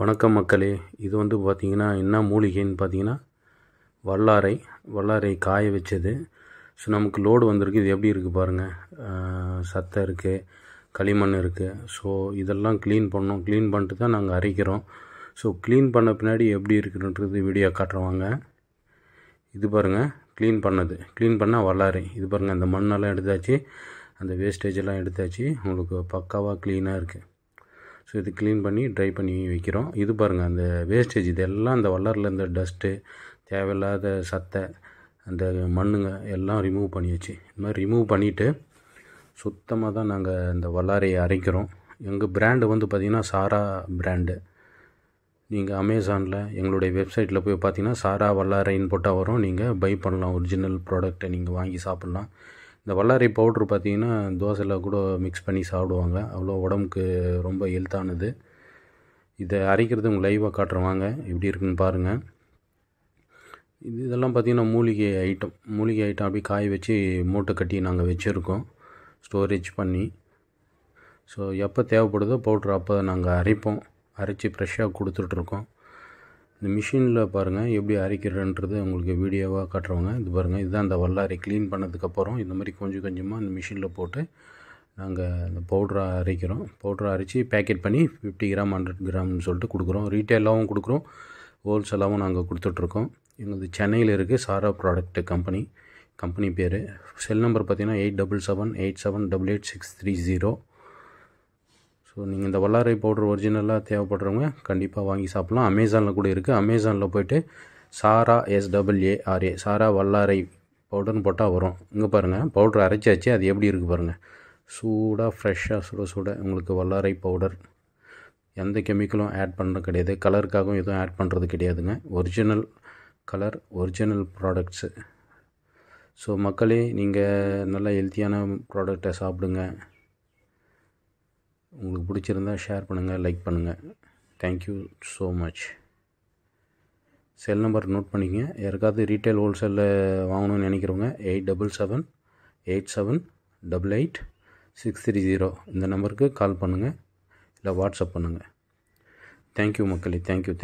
வணக்கம் மக்களே இது வந்து பார்த்திங்கன்னா என்ன மூலிகைன்னு பார்த்தீங்கன்னா வல்லாரை வல்லாரை காய வச்சது ஸோ நமக்கு லோடு வந்திருக்கு இது எப்படி இருக்குது பாருங்கள் சத்தை இருக்குது களிமண் இருக்குது ஸோ இதெல்லாம் க்ளீன் பண்ணோம் க்ளீன் பண்ணிட்டு தான் நாங்கள் அரைக்கிறோம் ஸோ க்ளீன் பண்ண பின்னாடி எப்படி இருக்குன்றது வீடியோ காட்டுறவாங்க இது பாருங்கள் க்ளீன் பண்ணது க்ளீன் பண்ணால் வல்லாரை இது பாருங்கள் அந்த மண்ணெல்லாம் எடுத்தாச்சு அந்த வேஸ்டேஜெல்லாம் எடுத்தாச்சு உங்களுக்கு பக்காவாக க்ளீனாக இருக்குது ஸோ இது க்ளீன் பண்ணி ட்ரை பண்ணி வைக்கிறோம் இது பாருங்கள் அந்த வேஸ்டேஜ் இதெல்லாம் அந்த வல்லரில் இந்த டஸ்ட்டு தேவையில்லாத சத்தை அந்த மண்ணுங்க எல்லாம் ரிமூவ் பண்ணியாச்சு இது மாதிரி ரிமூவ் பண்ணிவிட்டு சுத்தமாக தான் நாங்கள் இந்த வல்லாரையை அரைக்கிறோம் எங்கள் பிராண்டு வந்து பார்த்திங்கன்னா சாரா பிராண்டு நீங்கள் அமேசானில் எங்களுடைய வெப்சைட்டில் போய் பார்த்தீங்கன்னா சாரா வல்லாரைன்னு போட்டால் வரும் நீங்கள் பை பண்ணலாம் ஒரிஜினல் ப்ராடக்டை நீங்கள் வாங்கி சாப்பிட்லாம் இந்த வல்லாரை பவுட்ரு பார்த்திங்கன்னா தோசையில் கூட மிக்ஸ் பண்ணி சாப்பிடுவாங்க அவ்வளோ உடம்புக்கு ரொம்ப ஹெல்த்தானது இதை அரைக்கிறது உங்கள் லைவாக காட்டுறவாங்க எப்படி இருக்குன்னு பாருங்கள் இது இதெல்லாம் பார்த்திங்கன்னா மூலிகை ஐட்டம் மூலிகை ஐட்டம் அப்படியே காய வச்சு மூட்டை கட்டி நாங்கள் வச்சுருக்கோம் ஸ்டோரேஜ் பண்ணி ஸோ எப்போ தேவைப்படுதோ பவுட்ரு அப்போ நாங்கள் அரைப்போம் அரைச்சி ஃப்ரெஷ்ஷாக கொடுத்துட்ருக்கோம் இந்த மிஷினில் பாருங்கள் எப்படி அரைக்கிறன்றது உங்களுக்கு வீடியோவாக காட்டுறவங்க இது பாருங்கள் இதுதான் அந்த வல்லாரை க்ளீன் பண்ணதுக்கப்புறம் இந்த மாதிரி கொஞ்சம் கொஞ்சமாக அந்த மிஷினில் போட்டு நாங்கள் இந்த பவுட்ரை அரைக்கிறோம் பவுட்ரை அரைச்சி பேக்கெட் பண்ணி ஃபிஃப்டி கிராம் ஹண்ட்ரட் கிராம்னு சொல்லிட்டு கொடுக்குறோம் ரீட்டெயிலாகவும் கொடுக்குறோம் ஹோல்சேலாகவும் நாங்கள் கொடுத்துட்ருக்கோம் எங்களுக்கு சென்னையில் இருக்குது சாரா ப்ராடக்ட் கம்பெனி கம்பெனி பேர் செல் நம்பர் பார்த்தீங்கன்னா eight double seven eight seven double eight six three zero so நீங்கள் இந்த வல்லாரை பவுடர் ஒரிஜினலாக தேவைப்படுறவங்க கண்டிப்பாக வாங்கி சாப்பிட்லாம் அமேசானில் கூட இருக்குது அமேசானில் போய்ட்டு சாரா எஸ்டபிள்ஏஆர்ஏ சாரா வல்லாரை பவுடர்னு போட்டால் வரும் இங்கே பாருங்கள் பவுடர் அரைச்சாச்சு அது எப்படி இருக்குது பாருங்கள் சூடாக ஃப்ரெஷ்ஷாக சுட சுட உங்களுக்கு வல்லாரை பவுடர் எந்த கெமிக்கலும் ஆட் பண்ணுறது கிடையாது கலருக்காகவும் எதுவும் ஆட் பண்ணுறது கிடையாதுங்க original colour original products so மக்களே நீங்கள் நல்லா ஹெல்த்தியான ப்ராடக்டை சாப்பிடுங்க உங்களுக்கு பிடிச்சிருந்தா ஷேர் பண்ணுங்கள் லைக் பண்ணுங்கள் thank you so much cell number note பண்ணிக்கங்க யாருக்காவது ரீட்டைல் ஹோல்சேலில் வாங்கணும்னு நினைக்கிறவங்க eight double seven eight seven double eight six three zero இந்த நம்பருக்கு கால் பண்ணுங்கள் இல்லை வாட்ஸ்அப் பண்ணுங்கள் தேங்க்யூ மக்களே தேங்க்யூ